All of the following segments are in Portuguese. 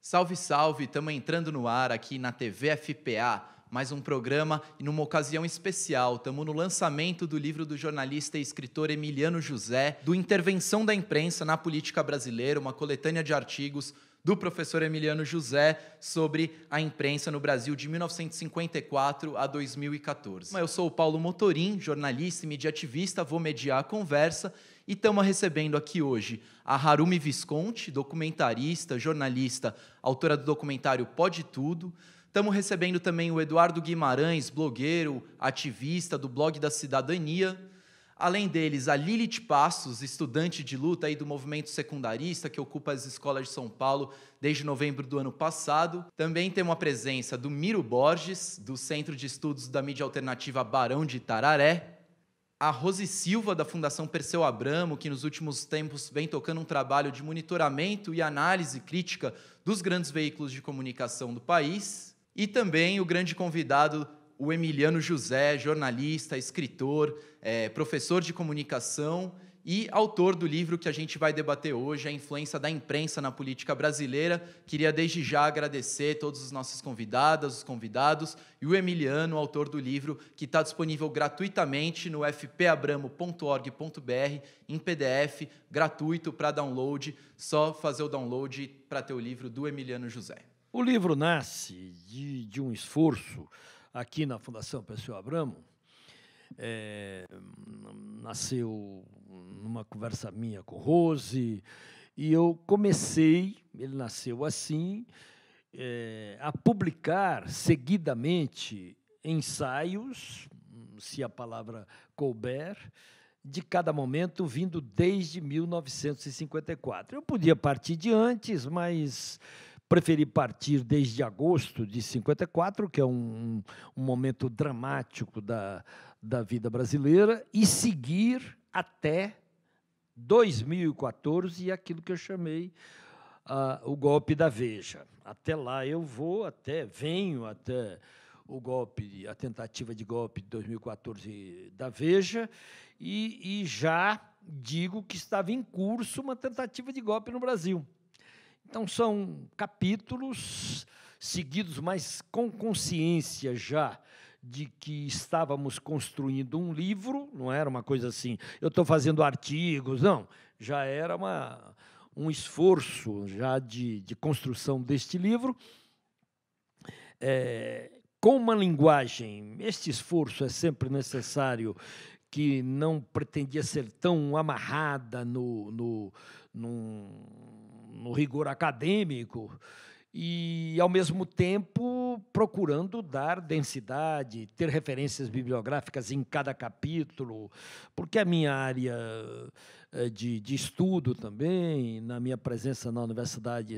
Salve, salve! Estamos entrando no ar aqui na TV FPA, mais um programa e numa ocasião especial. Estamos no lançamento do livro do jornalista e escritor Emiliano José, do Intervenção da Imprensa na Política Brasileira, uma coletânea de artigos do professor Emiliano José sobre a imprensa no Brasil de 1954 a 2014. Eu sou o Paulo Motorim, jornalista e mediativista, vou mediar a conversa e estamos recebendo aqui hoje a Harumi Visconti, documentarista, jornalista, autora do documentário Pode Tudo. Estamos recebendo também o Eduardo Guimarães, blogueiro, ativista do blog da cidadania. Além deles, a Lilith Passos, estudante de luta aí do movimento secundarista que ocupa as escolas de São Paulo desde novembro do ano passado. Também temos a presença do Miro Borges, do Centro de Estudos da Mídia Alternativa Barão de Tararé, a Rose Silva, da Fundação Perseu Abramo, que nos últimos tempos vem tocando um trabalho de monitoramento e análise crítica dos grandes veículos de comunicação do país. E também o grande convidado o Emiliano José, jornalista, escritor, é, professor de comunicação e autor do livro que a gente vai debater hoje, A Influência da Imprensa na Política Brasileira. Queria desde já agradecer todos os nossos convidadas, os convidados e o Emiliano, autor do livro, que está disponível gratuitamente no fpabramo.org.br em PDF, gratuito para download. Só fazer o download para ter o livro do Emiliano José. O livro nasce de, de um esforço aqui na Fundação Pessoa Abramo é, nasceu numa conversa minha com Rose, e eu comecei, ele nasceu assim, é, a publicar seguidamente ensaios, se a palavra couber, de cada momento vindo desde 1954. Eu podia partir de antes, mas preferi partir desde agosto de 54, que é um, um momento dramático da, da vida brasileira, e seguir até 2014 e aquilo que eu chamei ah, o golpe da Veja. Até lá eu vou, até venho até o golpe, a tentativa de golpe de 2014 da Veja, e, e já digo que estava em curso uma tentativa de golpe no Brasil. Então são capítulos seguidos, mas com consciência já de que estávamos construindo um livro, não era uma coisa assim, eu estou fazendo artigos, não, já era uma, um esforço já de, de construção deste livro, é, com uma linguagem, este esforço é sempre necessário, que não pretendia ser tão amarrada no, no, num, no rigor acadêmico e, ao mesmo tempo, procurando dar densidade, ter referências bibliográficas em cada capítulo, porque a minha área eh, de, de estudo também, na minha presença na universidade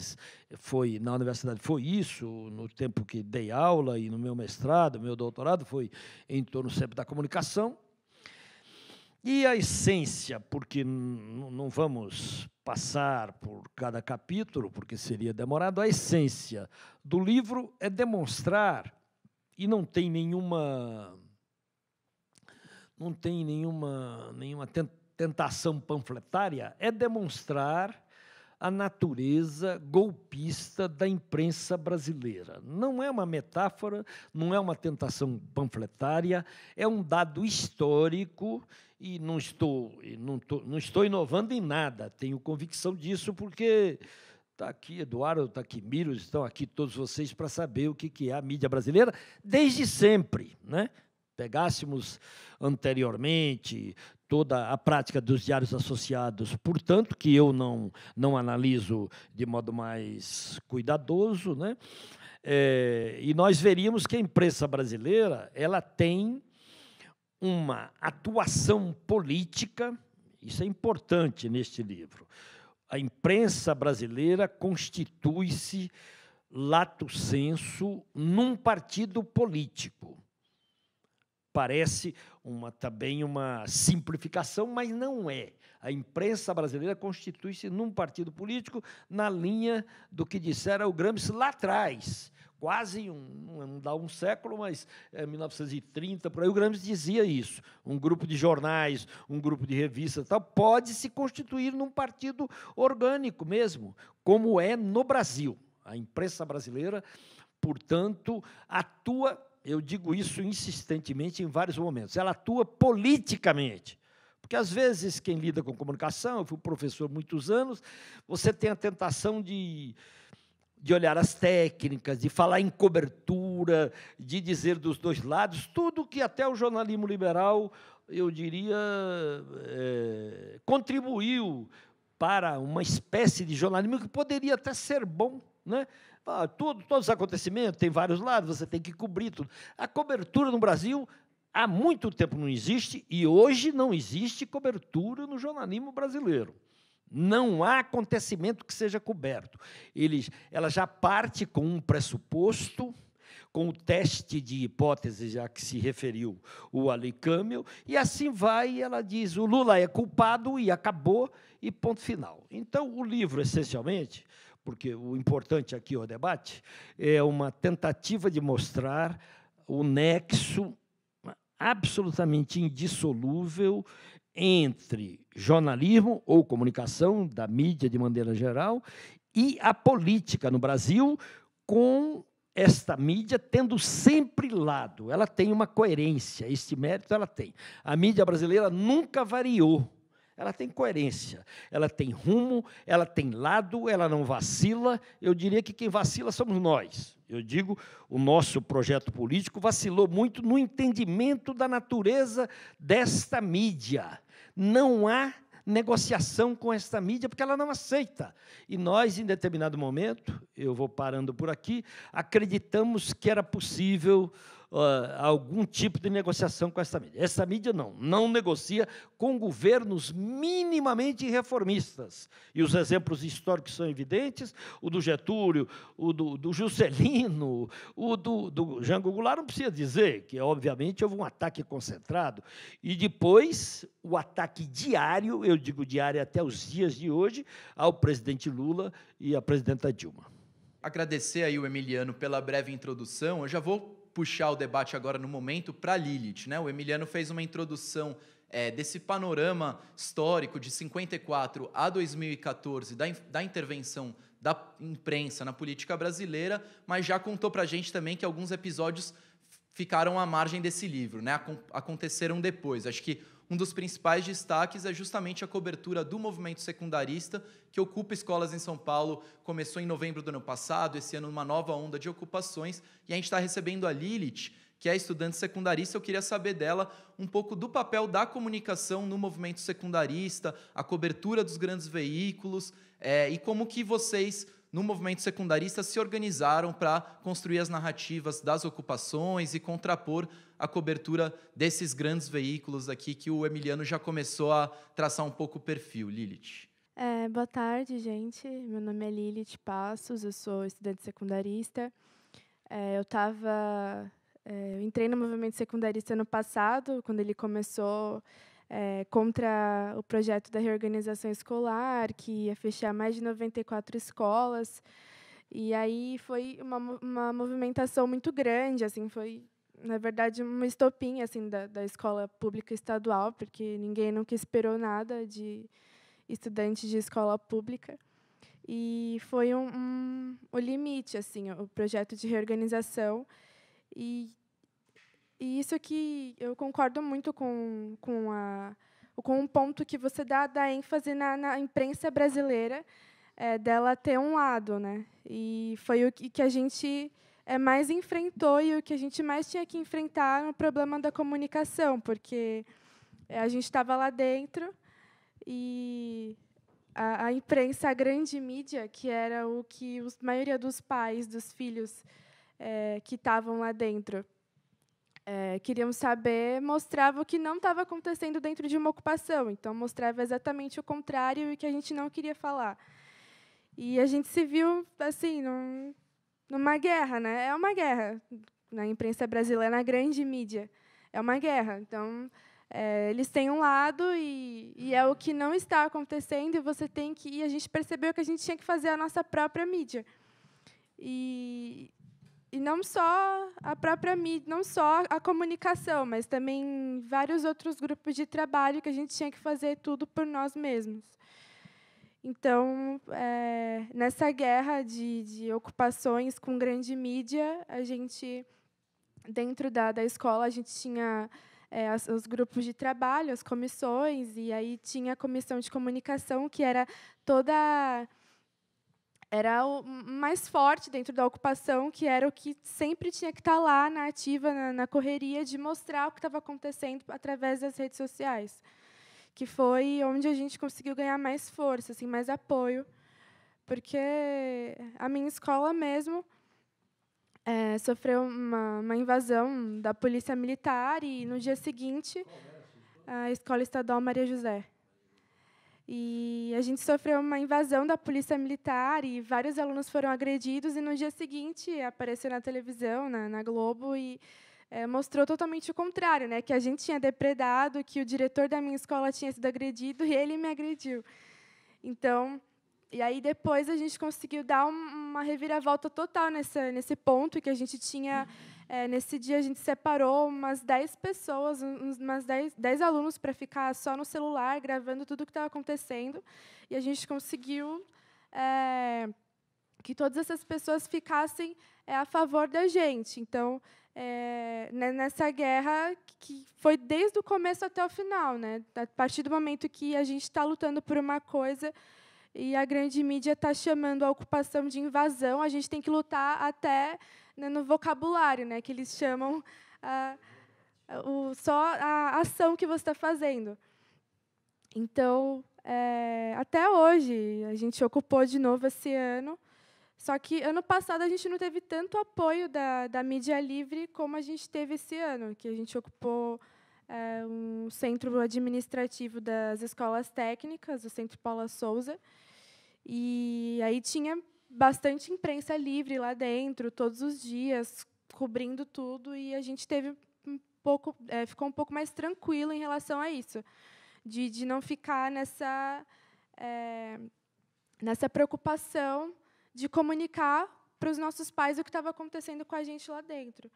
foi na universidade foi isso, no tempo que dei aula e no meu mestrado, meu doutorado foi em torno sempre da comunicação, e a essência, porque não vamos passar por cada capítulo, porque seria demorado, a essência do livro é demonstrar, e não tem nenhuma. Não tem nenhuma, nenhuma tentação panfletária, é demonstrar a natureza golpista da imprensa brasileira. Não é uma metáfora, não é uma tentação panfletária, é um dado histórico e não estou, não estou, não estou inovando em nada, tenho convicção disso, porque está aqui Eduardo, está aqui Miro, estão aqui todos vocês para saber o que é a mídia brasileira desde sempre, né? pegássemos anteriormente toda a prática dos diários associados, portanto, que eu não, não analiso de modo mais cuidadoso, né? É, e nós veríamos que a imprensa brasileira ela tem uma atuação política, isso é importante neste livro. A imprensa brasileira constitui-se lato senso num partido político. Parece uma, também uma simplificação, mas não é. A imprensa brasileira constitui-se num partido político na linha do que dissera o Gramsci lá atrás, quase um, não é, dá um século, mas é 1930, por aí o Gramsci dizia isso. Um grupo de jornais, um grupo de revistas, tal, pode se constituir num partido orgânico mesmo, como é no Brasil. A imprensa brasileira, portanto, atua eu digo isso insistentemente em vários momentos, ela atua politicamente. Porque, às vezes, quem lida com comunicação, eu fui professor muitos anos, você tem a tentação de, de olhar as técnicas, de falar em cobertura, de dizer dos dois lados, tudo que até o jornalismo liberal, eu diria, é, contribuiu para uma espécie de jornalismo que poderia até ser bom, né? Ah, tudo, todos os acontecimentos, tem vários lados, você tem que cobrir tudo. A cobertura no Brasil há muito tempo não existe e hoje não existe cobertura no jornalismo brasileiro. Não há acontecimento que seja coberto. Eles, ela já parte com um pressuposto, com o teste de hipóteses a que se referiu o Ali e assim vai, ela diz: o Lula é culpado e acabou, e ponto final. Então, o livro, essencialmente, porque o importante aqui é o debate, é uma tentativa de mostrar o nexo absolutamente indissolúvel entre jornalismo ou comunicação da mídia de maneira geral e a política no Brasil com esta mídia tendo sempre lado, ela tem uma coerência, este mérito ela tem. A mídia brasileira nunca variou ela tem coerência, ela tem rumo, ela tem lado, ela não vacila. Eu diria que quem vacila somos nós. Eu digo, o nosso projeto político vacilou muito no entendimento da natureza desta mídia. Não há negociação com esta mídia, porque ela não aceita. E nós, em determinado momento, eu vou parando por aqui, acreditamos que era possível uh, algum tipo de negociação com essa mídia. Essa mídia não, não negocia com governos minimamente reformistas. E os exemplos históricos são evidentes: o do Getúlio, o do, do Juscelino, o do, do Jango Goulart, não precisa dizer que, obviamente, houve um ataque concentrado. E depois, o ataque diário, eu digo diário até os dias de hoje, ao presidente Lula e à presidenta Dilma. Agradecer aí o Emiliano pela breve introdução. Eu já vou puxar o debate agora no momento para Lilith. Né? O Emiliano fez uma introdução é, desse panorama histórico de 54 a 2014 da, da intervenção da imprensa na política brasileira, mas já contou para a gente também que alguns episódios ficaram à margem desse livro, né? aconteceram depois. Acho que um dos principais destaques é justamente a cobertura do movimento secundarista, que ocupa escolas em São Paulo. Começou em novembro do ano passado, esse ano uma nova onda de ocupações. E a gente está recebendo a Lilith, que é estudante secundarista. Eu queria saber dela um pouco do papel da comunicação no movimento secundarista, a cobertura dos grandes veículos é, e como que vocês no movimento secundarista se organizaram para construir as narrativas das ocupações e contrapor a cobertura desses grandes veículos aqui que o Emiliano já começou a traçar um pouco o perfil. Lilith. É, boa tarde, gente. Meu nome é Lilith Passos, eu sou estudante secundarista. É, eu estava. É, eu entrei no movimento secundarista no passado, quando ele começou é, contra o projeto da reorganização escolar, que ia fechar mais de 94 escolas. E aí foi uma, uma movimentação muito grande, assim, foi na verdade uma estopinha assim da, da escola pública estadual, porque ninguém nunca esperou nada de estudante de escola pública. E foi um, um o limite assim, o projeto de reorganização e e isso que eu concordo muito com, com, a, com um ponto que você dá, da ênfase na, na imprensa brasileira, é, dela ter um lado. Né? E foi o que a gente é, mais enfrentou e o que a gente mais tinha que enfrentar no problema da comunicação, porque é, a gente estava lá dentro e a, a, imprensa, a grande mídia, que era o que a maioria dos pais, dos filhos é, que estavam lá dentro é, queriam saber mostrava o que não estava acontecendo dentro de uma ocupação. Então, mostrava exatamente o contrário e que a gente não queria falar. E a gente se viu assim, num, numa guerra, né? É uma guerra na imprensa brasileira, na grande mídia. É uma guerra. Então, é, eles têm um lado e, e, é o que não está acontecendo e você tem que. E a gente percebeu que a gente tinha que fazer a nossa própria mídia. E, e não só a própria mídia, não só a comunicação, mas também vários outros grupos de trabalho que a gente tinha que fazer tudo por nós mesmos. Então, é, nessa guerra de, de, ocupações com grande mídia, a gente, dentro da, da escola, a gente tinha é, as, os grupos de trabalho, as comissões, e aí tinha a comissão de comunicação, que era toda era o mais forte dentro da ocupação, que era o que sempre tinha que estar tá lá na ativa, na, na correria, de mostrar o que estava acontecendo através das redes sociais, que foi onde a gente conseguiu ganhar mais força, assim, mais apoio, porque a minha escola mesmo é, sofreu uma, uma, invasão da polícia militar e no dia seguinte a escola estadual Maria José e a gente sofreu uma invasão da polícia militar e vários alunos foram agredidos. E no dia seguinte apareceu na televisão, na, na Globo, e é, mostrou totalmente o contrário, né? Que a gente tinha depredado, que o diretor da minha escola tinha sido agredido e ele me agrediu. Então, e aí depois a gente conseguiu dar uma reviravolta total nessa, nesse ponto que a gente tinha uhum é, nesse dia, a gente separou umas 10 pessoas, umas 10, 10 alunos para ficar só no celular, gravando tudo o que estava acontecendo. E a gente conseguiu é, que todas essas pessoas ficassem é, a favor da gente. Então, é, né, nessa guerra que foi desde o começo até o final, né? A partir do momento que a gente está lutando por uma coisa e a grande mídia está chamando a ocupação de invasão, a gente tem que lutar até né, no vocabulário, né, que eles chamam o, só a ação que você está fazendo. Então, é, até hoje, a gente ocupou de novo esse ano. Só que ano passado a gente não teve tanto apoio da, da mídia livre como a gente teve esse ano, que a gente ocupou é, um centro administrativo das escolas técnicas, o Centro Paula Souza. E aí tinha bastante imprensa livre lá dentro, todos os dias, cobrindo tudo, e a gente teve um pouco, é, ficou um pouco mais tranquilo em relação a isso, de, de não ficar nessa, é, nessa preocupação de comunicar para os nossos pais o que estava acontecendo com a gente lá dentro.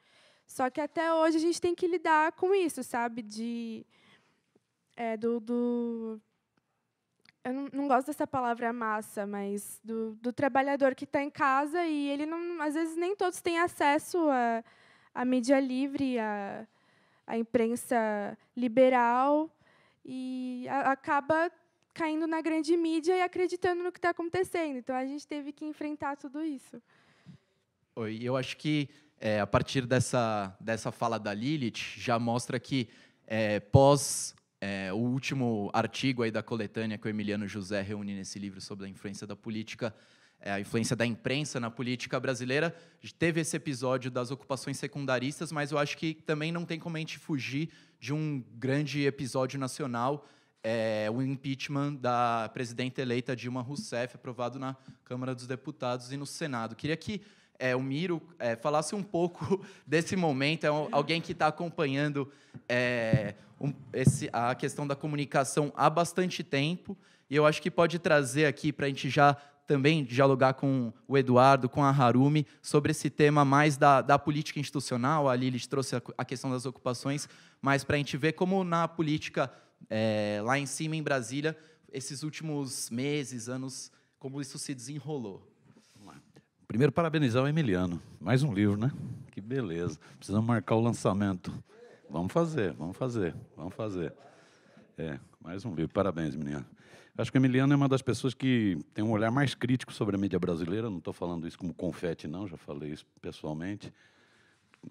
Só que até hoje a gente tem que lidar com isso, sabe? De, é, do, do eu não, não, gosto dessa palavra massa, mas do, do trabalhador que está em casa e ele não, às vezes nem todos têm acesso à, mídia livre, à, imprensa liberal e a, acaba caindo na grande mídia e acreditando no que está acontecendo. Então a gente teve que enfrentar tudo isso. Oi, eu acho que é, a partir dessa dessa fala da Lilith já mostra que é, pós é, o último artigo aí da coletânea que o Emiliano José reúne nesse livro sobre a influência da política, é, a influência da imprensa na política brasileira, teve esse episódio das ocupações secundaristas, mas eu acho que também não tem como a gente fugir de um grande episódio nacional, é, o impeachment da presidenta eleita Dilma Rousseff, aprovado na Câmara dos Deputados e no Senado. Queria que é, o Miro é, falasse um pouco desse momento. É um, alguém que está acompanhando é, um, esse, a questão da comunicação há bastante tempo. E eu acho que pode trazer aqui para a gente já também dialogar com o Eduardo, com a Harumi, sobre esse tema mais da, da política institucional. A Lili trouxe a, a questão das ocupações, mas para a gente ver como na política é, lá em cima, em Brasília, esses últimos meses, anos, como isso se desenrolou. Primeiro, parabenizar o Emiliano. Mais um livro, né? Que beleza. Precisamos marcar o lançamento. Vamos fazer, vamos fazer, vamos fazer. É, mais um livro. Parabéns, Emiliano. Acho que o Emiliano é uma das pessoas que tem um olhar mais crítico sobre a mídia brasileira. Não estou falando isso como confete, não, já falei isso pessoalmente.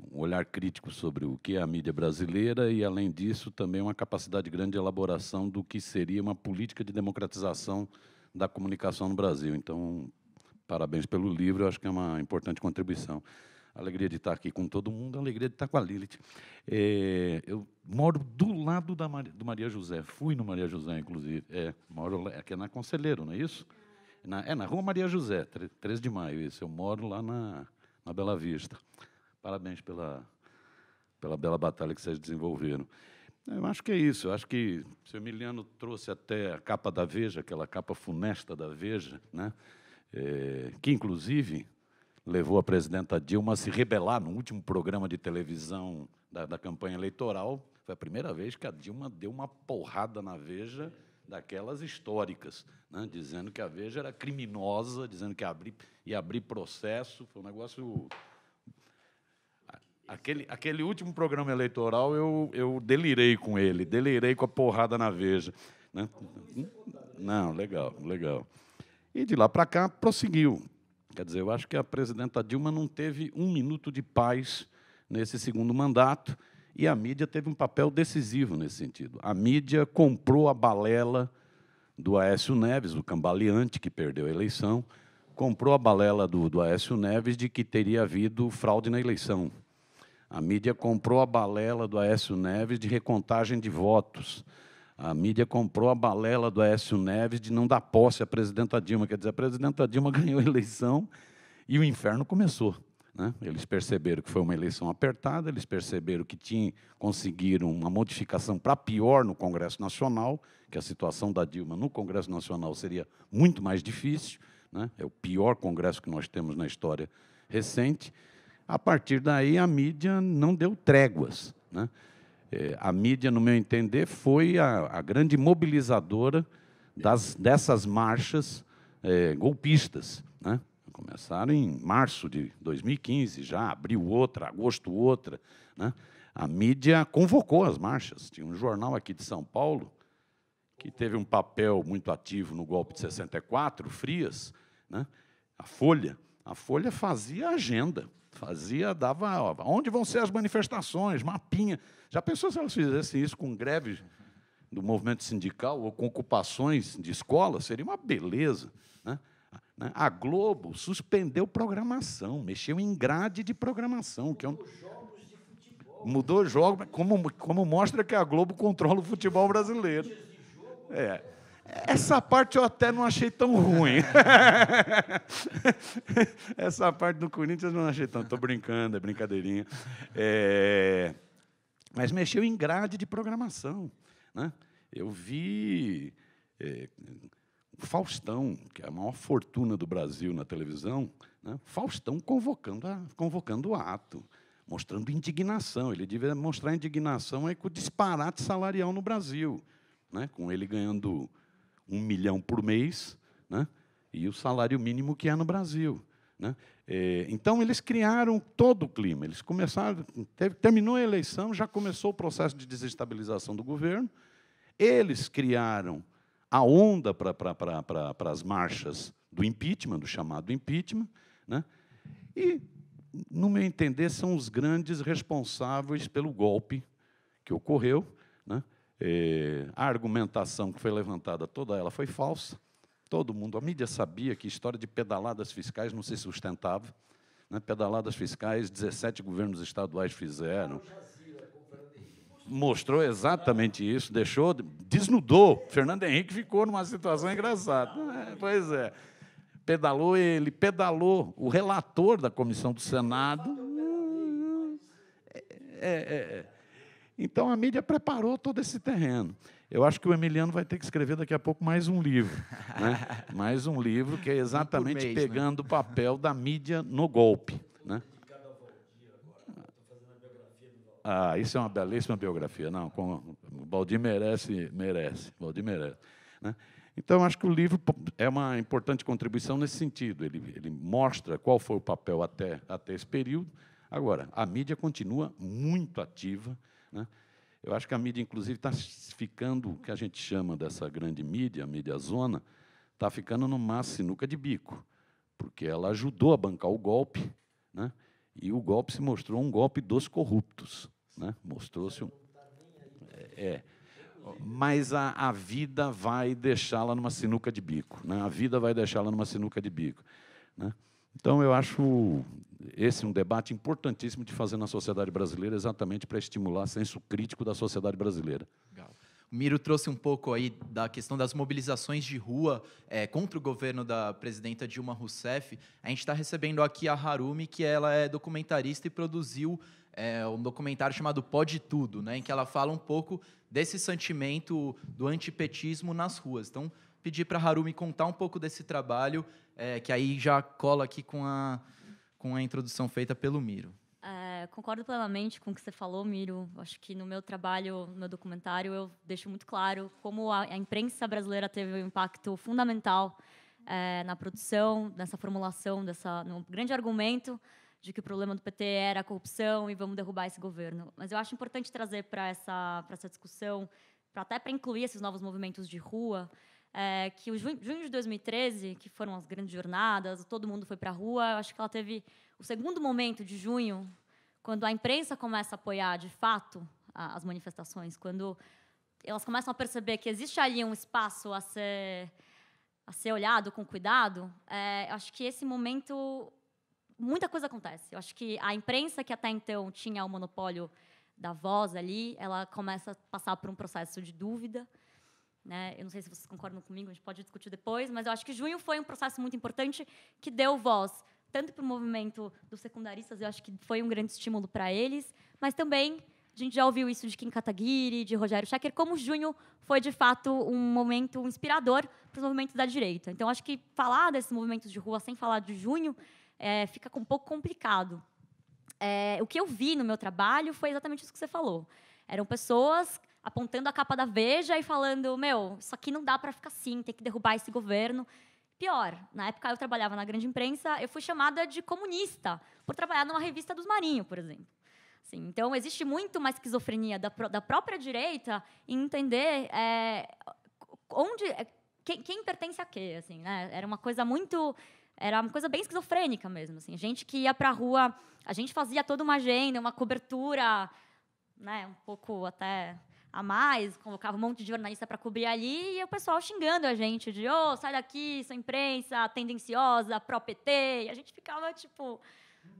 Um olhar crítico sobre o que é a mídia brasileira e, além disso, também uma capacidade grande de elaboração do que seria uma política de democratização da comunicação no Brasil. Então, parabéns pelo livro, eu acho que é uma importante contribuição. Alegria de estar aqui com todo mundo, alegria de estar com a Lilith. É, eu moro do lado da Maria, do Maria José, fui no Maria José, inclusive. É, moro aqui é na Conselheiro, não é isso? é na, é na Rua Maria José, 3, 3 de maio, isso. Eu moro lá na, na Bela Vista. Parabéns pela, pela bela batalha que vocês desenvolveram. Eu acho que é isso. Eu acho que o Emiliano trouxe até a capa da Veja, aquela capa funesta da Veja, né? Eh, que inclusive levou a presidenta Dilma a se rebelar no último programa de televisão da, da campanha eleitoral. Foi a primeira vez que a Dilma deu uma porrada na Veja daquelas históricas, né? dizendo que a Veja era criminosa, dizendo que ia abrir, ia abrir processo. Foi um negócio. Aquele, aquele último programa eleitoral eu, eu delirei com ele, delirei com a porrada na Veja. Né? Não, é legal, legal. E de lá para cá prosseguiu. Quer dizer, eu acho que a presidenta Dilma não teve um minuto de paz nesse segundo mandato e a mídia teve um papel decisivo nesse sentido. A mídia comprou a balela do Aécio Neves, o cambaleante que perdeu a eleição, comprou a balela do, do Aécio Neves de que teria havido fraude na eleição. A mídia comprou a balela do Aécio Neves de recontagem de votos. A mídia comprou a balela do Aécio Neves de não dar posse à presidenta Dilma. Quer dizer, a presidenta Dilma ganhou a eleição e o inferno começou. Né? Eles perceberam que foi uma eleição apertada, eles perceberam que tinha, conseguiram uma modificação para pior no Congresso Nacional, que a situação da Dilma no Congresso Nacional seria muito mais difícil, né? é o pior Congresso que nós temos na história recente. A partir daí, a mídia não deu tréguas. Né? É, a mídia, no meu entender, foi a, a grande mobilizadora das, dessas marchas é, golpistas. Né? Começaram em março de 2015, já abriu outra, agosto outra. Né? A mídia convocou as marchas. Tinha um jornal aqui de São Paulo que teve um papel muito ativo no golpe de 64, Frias, né? a Folha. A Folha fazia agenda, fazia, dava onde vão ser as manifestações, mapinha. Já pensou se elas fizessem isso com greve do movimento sindical ou com ocupações de escola? Seria uma beleza. Né? né? A Globo suspendeu programação, mexeu em grade de programação. Que é um... Mudou jogos, como, como mostra que a Globo controla o futebol brasileiro. É. Essa parte eu até não achei tão ruim. Essa parte do Corinthians eu não achei tão. Estou brincando, é brincadeirinha. É mas mexeu em grade de programação. Né? Eu vi é, Faustão, que é a maior fortuna do Brasil na televisão, né? Faustão convocando, a, convocando o ato, mostrando indignação. Ele devia mostrar indignação aí com o disparate salarial no Brasil, né? com ele ganhando um milhão por mês né? e o salário mínimo que é no Brasil. Né? É, então, eles criaram todo o clima. Eles começaram, teve, terminou a eleição, já começou o processo de desestabilização do governo. Eles criaram a onda para pra, as marchas do impeachment, do chamado impeachment. Né? E, no meu entender, são os grandes responsáveis pelo golpe que ocorreu. Né? É, a argumentação que foi levantada, toda ela foi falsa todo mundo, a mídia sabia que história de pedaladas fiscais não se sustentava. Né? Pedaladas fiscais, 17 governos estaduais fizeram. Mostrou exatamente isso, deixou, desnudou. Fernando Henrique ficou numa situação engraçada. Né? Pois é. Pedalou ele, pedalou o relator da comissão do Senado. É, é, é. Então a mídia preparou todo esse terreno. Eu acho que o Emiliano vai ter que escrever daqui a pouco mais um livro. Né? mais um livro que é exatamente um mês, né? pegando né? o papel da mídia no golpe. Né? Ah, isso é uma belíssima biografia. Não, com, o Baldir merece, merece. Baldi merece. Né? Então, acho que o livro é uma importante contribuição nesse sentido. Ele, ele mostra qual foi o papel até, até esse período. Agora, a mídia continua muito ativa. Né? Eu acho que a mídia, inclusive, está ficando, o que a gente chama dessa grande mídia, a mídia zona, está ficando numa sinuca de bico, porque ela ajudou a bancar o golpe, né? e o golpe se mostrou um golpe dos corruptos. Né? Mostrou-se um. É. é. Mas a, a vida vai deixá-la numa sinuca de bico. Né? A vida vai deixá-la numa sinuca de bico. Né? Então, eu acho esse é um debate importantíssimo de fazer na sociedade brasileira, exatamente para estimular o senso crítico da sociedade brasileira. Legal. O Miro trouxe um pouco aí da questão das mobilizações de rua é, contra o governo da presidenta Dilma Rousseff. A gente está recebendo aqui a Harumi, que ela é documentarista e produziu é, um documentário chamado Pode Tudo, né, em que ela fala um pouco desse sentimento do antipetismo nas ruas. Então, pedir para a Harumi contar um pouco desse trabalho, é, que aí já cola aqui com a com a introdução feita pelo Miro. É, concordo plenamente com o que você falou, Miro. Acho que no meu trabalho, no meu documentário, eu deixo muito claro como a, a imprensa brasileira teve um impacto fundamental é, na produção, nessa formulação, dessa, grande argumento de que o problema do PT era a corrupção e vamos derrubar esse governo. Mas eu acho importante trazer para essa, essa discussão, pra, até para incluir esses novos movimentos de rua, é, que o junho, junho de 2013, que foram as grandes jornadas, todo mundo foi para a rua, eu acho que ela teve o segundo momento de junho, quando a imprensa começa a apoiar de fato a, as manifestações, quando elas começam a perceber que existe ali um espaço a ser a ser olhado com cuidado, é, acho que esse momento muita coisa acontece. Eu acho que a imprensa que até então tinha o monopólio da voz ali, ela começa a passar por um processo de dúvida. Né? Eu não sei se vocês concordam comigo, a gente pode discutir depois, mas eu acho que junho foi um processo muito importante que deu voz tanto para o movimento dos secundaristas, eu acho que foi um grande estímulo para eles, mas também a gente já ouviu isso de Kim Kataguiri, de Rogério Schecker, como junho foi de fato um momento inspirador para os movimentos da direita. Então acho que falar desses movimentos de rua sem falar de junho é, fica um pouco complicado. É, o que eu vi no meu trabalho foi exatamente isso que você falou. Eram pessoas apontando a capa da Veja e falando: meu, isso aqui não dá para ficar assim, tem que derrubar esse governo. Pior, na época eu trabalhava na grande imprensa, eu fui chamada de comunista por trabalhar numa revista dos Marinhos, por exemplo. Assim, então, existe muito uma esquizofrenia da, da própria direita em entender é, onde, é, quem, quem, pertence a quê. Assim, né? Era uma coisa muito era uma coisa bem esquizofrênica mesmo, assim. Gente que ia para a rua, a gente fazia toda uma agenda, uma cobertura né, um pouco até a mais, colocava um monte de jornalista para cobrir ali e o pessoal xingando a gente de ô, oh, sai daqui, sua imprensa tendenciosa, pró-PT. E a gente ficava tipo,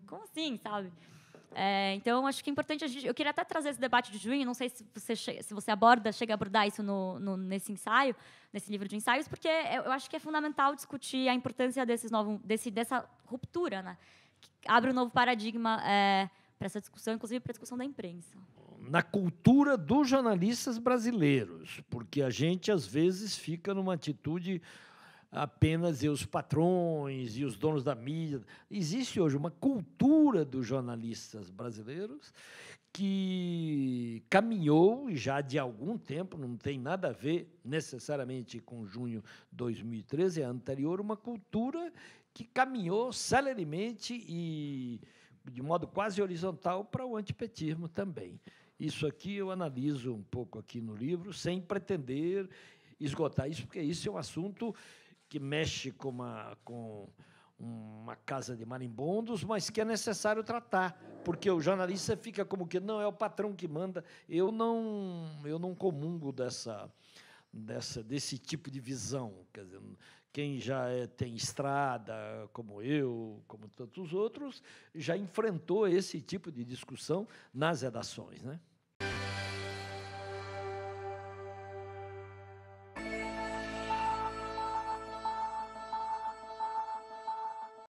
como assim, sabe? É, então, acho que é importante. Gente, eu queria até trazer esse debate de junho. Não sei se você, se você aborda, chega a abordar isso no, no, nesse ensaio, nesse livro de ensaios, porque é, eu, acho que é fundamental discutir a importância desses novo, desse, dessa ruptura, né? que abre um novo paradigma é, para essa discussão, inclusive para a discussão da imprensa na cultura dos jornalistas brasileiros, porque a gente às vezes fica numa atitude apenas e os patrões e os donos da mídia. Existe hoje uma cultura dos jornalistas brasileiros que caminhou já de algum tempo, não tem nada a ver necessariamente com junho de 2013, é anterior, uma cultura que caminhou celeremente e de modo quase horizontal para o antipetismo também. Isso aqui eu analiso um pouco aqui no livro, sem pretender esgotar isso, porque isso é um assunto que mexe com uma, com uma casa de marimbondos, mas que é necessário tratar, porque o jornalista fica como que não é o patrão que manda. Eu não, eu não comungo dessa, dessa desse tipo de visão, quer dizer, quem já é, tem estrada, como eu, como tantos outros, já enfrentou esse tipo de discussão nas redações, né?